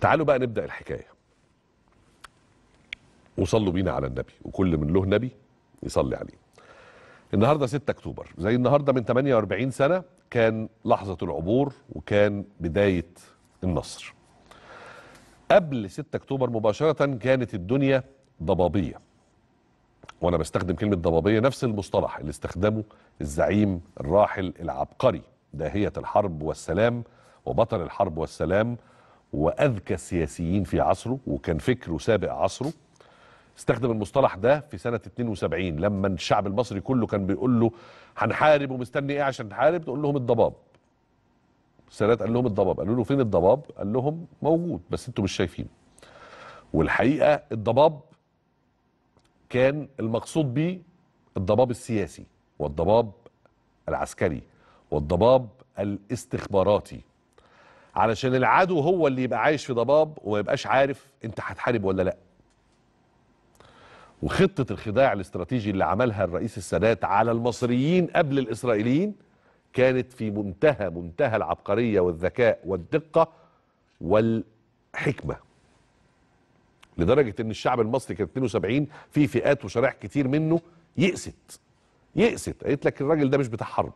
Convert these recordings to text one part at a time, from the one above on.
تعالوا بقى نبدا الحكايه وصلوا بينا على النبي وكل من له نبي يصلي عليه النهارده 6 اكتوبر زي النهارده من 48 سنه كان لحظه العبور وكان بدايه النصر قبل 6 اكتوبر مباشره كانت الدنيا ضبابيه وانا بستخدم كلمه ضبابيه نفس المصطلح اللي استخدمه الزعيم الراحل العبقري داهيه الحرب والسلام وبطل الحرب والسلام واذكى السياسيين في عصره وكان فكره سابق عصره استخدم المصطلح ده في سنه 72 لما الشعب المصري كله كان بيقول له هنحارب ومستني ايه عشان نحارب تقول لهم الضباب السادات قال لهم الضباب قالوا له فين الضباب قال لهم موجود بس انتم مش شايفينه والحقيقه الضباب كان المقصود بيه الضباب السياسي والضباب العسكري والضباب الاستخباراتي علشان العدو هو اللي يبقى عايش في ضباب وما يبقاش عارف انت هتحارب ولا لا وخطة الخداع الاستراتيجي اللي عملها الرئيس السادات على المصريين قبل الإسرائيليين كانت في منتهى منتهى العبقرية والذكاء والدقة والحكمة لدرجة ان الشعب المصري كان 72 في فئات وشرائح كتير منه يئست يئست قالت لك الراجل ده مش بتاع حرب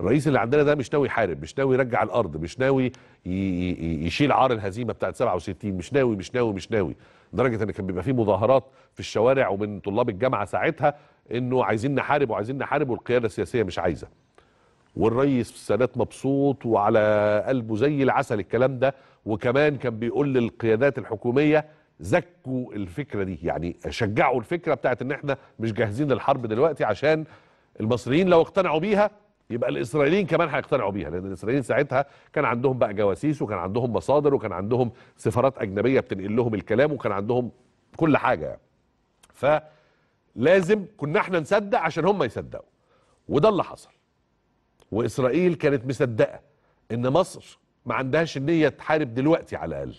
الرئيس اللي عندنا ده مش ناوي يحارب مش ناوي يرجع الارض مش ناوي يشيل عار الهزيمه بتاعت 67 مش ناوي مش ناوي مش ناوي لدرجه ان كان بيبقى في مظاهرات في الشوارع ومن طلاب الجامعه ساعتها انه عايزين نحارب وعايزين نحارب والقياده السياسيه مش عايزه والرئيس السادات مبسوط وعلى قلبه زي العسل الكلام ده وكمان كان بيقول للقيادات الحكوميه زكوا الفكره دي يعني شجعوا الفكره بتاعت ان احنا مش جاهزين للحرب دلوقتي عشان المصريين لو اقتنعوا بيها يبقى الاسرائيليين كمان هيقتنعوا بيها لان الاسرائيليين ساعتها كان عندهم بقى جواسيس وكان عندهم مصادر وكان عندهم سفارات اجنبيه بتنقل لهم الكلام وكان عندهم كل حاجه يعني. فلازم كنا احنا نصدق عشان هم يصدقوا وده اللي حصل واسرائيل كانت مصدقه ان مصر ما عندهاش النيه تحارب دلوقتي على الاقل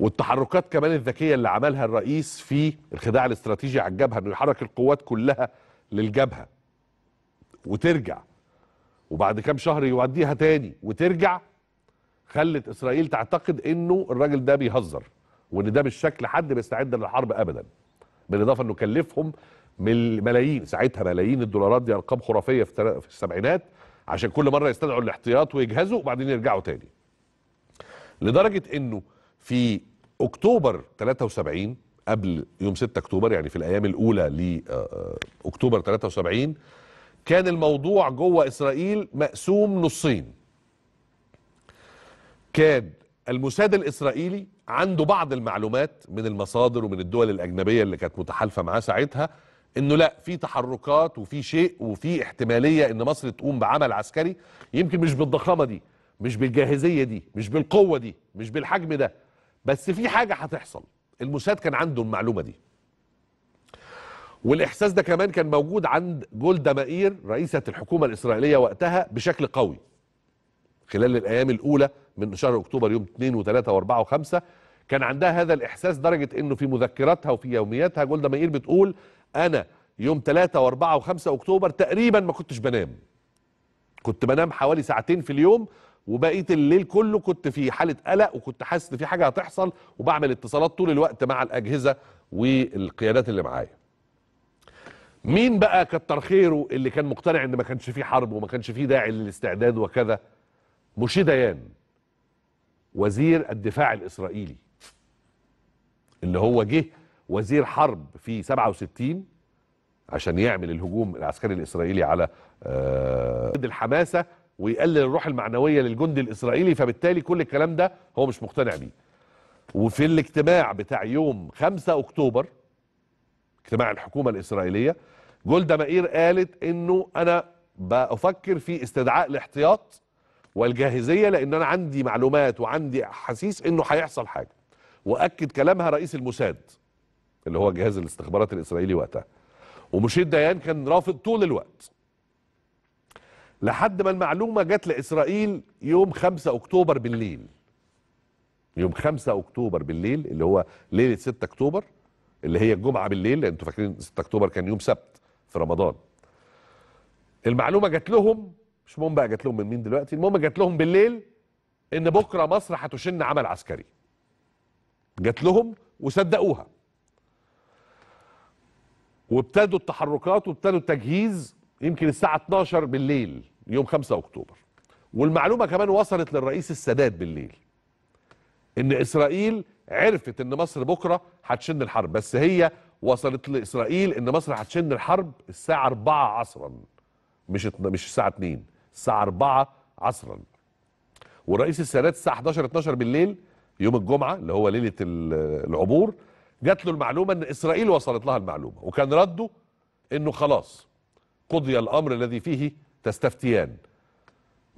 والتحركات كمان الذكيه اللي عملها الرئيس في الخداع الاستراتيجي على الجبهه انه يحرك القوات كلها للجبهه وترجع وبعد كام شهر يوديها تاني وترجع خلت اسرائيل تعتقد انه الراجل ده بيهزر وان ده مش شكل حد بيستعد للحرب ابدا بالاضافه انه كلفهم ملايين ساعتها ملايين الدولارات دي ارقام خرافيه في, في السبعينات عشان كل مره يستدعوا الاحتياط ويجهزوا وبعدين يرجعوا تاني لدرجه انه في اكتوبر 73 قبل يوم 6 اكتوبر يعني في الايام الاولى لاكتوبر آه، آه، 73 كان الموضوع جوه اسرائيل مقسوم نصين كان الموساد الاسرائيلي عنده بعض المعلومات من المصادر ومن الدول الاجنبيه اللي كانت متحالفه معاه ساعتها انه لا في تحركات وفي شيء وفي احتماليه ان مصر تقوم بعمل عسكري يمكن مش بالضخامه دي مش بالجاهزيه دي مش بالقوه دي مش بالحجم ده بس في حاجه هتحصل الموساد كان عنده المعلومه دي والاحساس ده كمان كان موجود عند جولدا مائير رئيسه الحكومه الاسرائيليه وقتها بشكل قوي خلال الايام الاولى من شهر اكتوبر يوم 2 و3 و4 و5 كان عندها هذا الاحساس درجه انه في مذكراتها وفي يومياتها جولدا مائير بتقول انا يوم 3 و4 و5 اكتوبر تقريبا ما كنتش بنام كنت بنام حوالي ساعتين في اليوم وبقيه الليل كله كنت في حاله قلق وكنت حاسس ان في حاجه هتحصل وبعمل اتصالات طول الوقت مع الاجهزه والقيادات اللي معايا مين بقى كتر خيره اللي كان مقتنع ان ما كانش فيه حرب وما كانش فيه داعي للاستعداد وكذا موشي ديان وزير الدفاع الاسرائيلي اللي هو جه وزير حرب في 67 عشان يعمل الهجوم العسكري الاسرائيلي على ضد آه، الحماسه ويقلل الروح المعنويه للجندي الاسرائيلي فبالتالي كل الكلام ده هو مش مقتنع بيه. وفي الاجتماع بتاع يوم 5 اكتوبر اجتماع الحكومه الاسرائيليه جولدا مائير قالت انه انا بفكر في استدعاء الاحتياط والجاهزيه لان انا عندي معلومات وعندي احاسيس انه هيحصل حاجه واكد كلامها رئيس الموساد اللي هو جهاز الاستخبارات الاسرائيلي وقتها ومشير ديان كان رافض طول الوقت لحد ما المعلومه جت لاسرائيل يوم 5 اكتوبر بالليل يوم 5 اكتوبر بالليل اللي هو ليله 6 اكتوبر اللي هي الجمعه بالليل لان انتوا فاكرين 6 اكتوبر كان يوم سبت في رمضان المعلومه جات لهم مش مهم بقى جات لهم من مين دلوقتي المهم جات لهم بالليل ان بكره مصر هتشن عمل عسكري جات لهم وصدقوها وابتدوا التحركات وابتدوا التجهيز يمكن الساعه 12 بالليل يوم 5 اكتوبر والمعلومه كمان وصلت للرئيس السادات بالليل ان اسرائيل عرفت ان مصر بكره هتشن الحرب بس هي وصلت لاسرائيل ان مصر هتشن الحرب الساعه 4 عصرا مش مش الساعه 2 الساعه 4 عصرا ورئيس السادات الساعه 11 12 بالليل يوم الجمعه اللي هو ليله العبور جات له المعلومه ان اسرائيل وصلت لها المعلومه وكان رده انه خلاص قضي الامر الذي فيه تستفتيان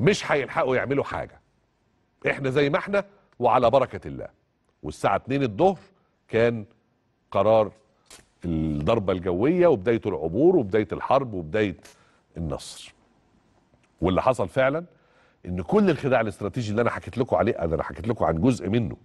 مش هيلحقوا يعملوا حاجه احنا زي ما احنا وعلى بركه الله والساعه 2 الظهر كان قرار الضربة الجوية وبداية العبور وبداية الحرب وبداية النصر واللي حصل فعلا ان كل الخداع الاستراتيجي اللي انا حكيت لكم عليه انا حكيت لكم عن جزء منه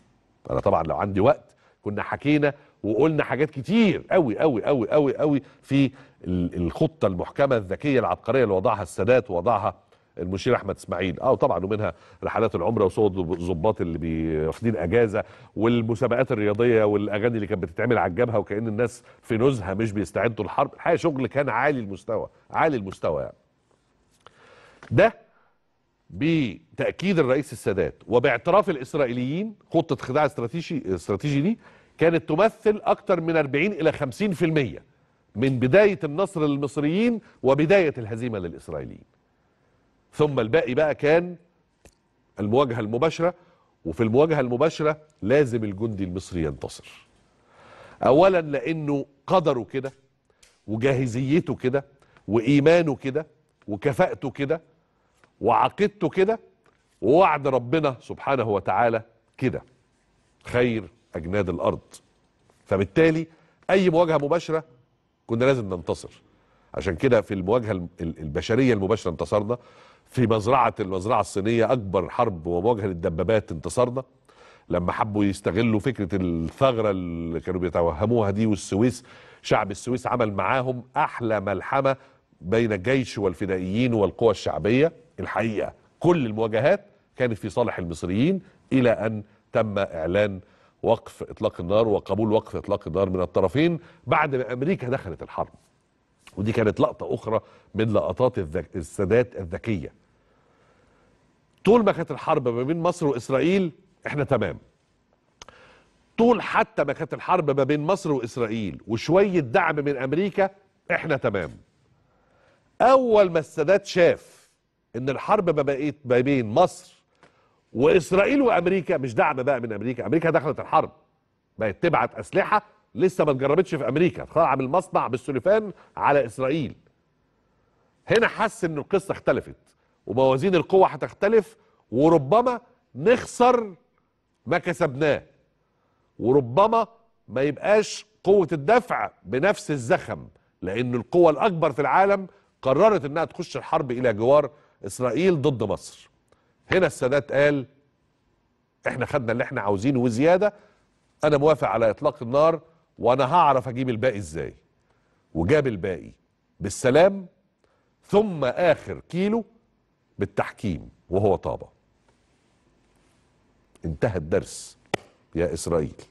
انا طبعا لو عندي وقت كنا حكينا وقلنا حاجات كتير قوي قوي قوي قوي قوي في الخطه المحكمه الذكيه العبقريه اللي وضعها السادات ووضعها المشير احمد اسماعيل اه طبعا ومنها رحلات العمره وصوت الظباط اللي بياخدين واخدين اجازه والمسابقات الرياضيه والاغاني اللي كانت بتتعمل على الجبهه وكان الناس في نزهه مش بيستعدوا للحرب الحقيقه شغل كان عالي المستوى عالي المستوى يعني ده بتاكيد الرئيس السادات وباعتراف الاسرائيليين خطه خداع استراتيجي استراتيجي دي كانت تمثل اكثر من 40 الى 50% من بدايه النصر للمصريين وبدايه الهزيمه للاسرائيليين ثم الباقي بقى كان المواجهة المباشرة وفي المواجهة المباشرة لازم الجندي المصري ينتصر أولا لأنه قدره كده وجاهزيته كده وإيمانه كده وكفاءته كده وعقيدته كده ووعد ربنا سبحانه وتعالى كده خير أجناد الأرض فبالتالي أي مواجهة مباشرة كنا لازم ننتصر عشان كده في المواجهة البشرية المباشرة انتصرنا في مزرعه المزرعه الصينيه اكبر حرب ومواجهه للدبابات انتصارنا لما حبوا يستغلوا فكره الثغره اللي كانوا بيتوهموها دي والسويس شعب السويس عمل معاهم احلى ملحمه بين الجيش والفدائيين والقوى الشعبيه الحقيقه كل المواجهات كانت في صالح المصريين الى ان تم اعلان وقف اطلاق النار وقبول وقف اطلاق النار من الطرفين بعد ما امريكا دخلت الحرب ودي كانت لقطه اخرى من لقطات الذك... السادات الذكيه طول ما كانت الحرب ما بين مصر واسرائيل احنا تمام طول حتى ما كانت الحرب ما بين مصر واسرائيل وشويه دعم من امريكا احنا تمام اول ما السادات شاف ان الحرب ما بقيت ما بين مصر واسرائيل وامريكا مش دعم بقى من امريكا امريكا دخلت الحرب بقت تبعت اسلحه لسه ما اتجربتش في امريكا خاعم المصنع بالسوليفان على اسرائيل هنا حس ان القصه اختلفت وموازين القوه هتختلف وربما نخسر ما كسبناه وربما ما يبقاش قوه الدفع بنفس الزخم لان القوه الاكبر في العالم قررت انها تخش الحرب الى جوار اسرائيل ضد مصر هنا السادات قال احنا خدنا اللي احنا عاوزينه وزياده انا موافق على اطلاق النار وانا هعرف اجيب الباقي ازاي وجاب الباقي بالسلام ثم اخر كيلو بالتحكيم وهو طابه انتهى الدرس يا اسرائيل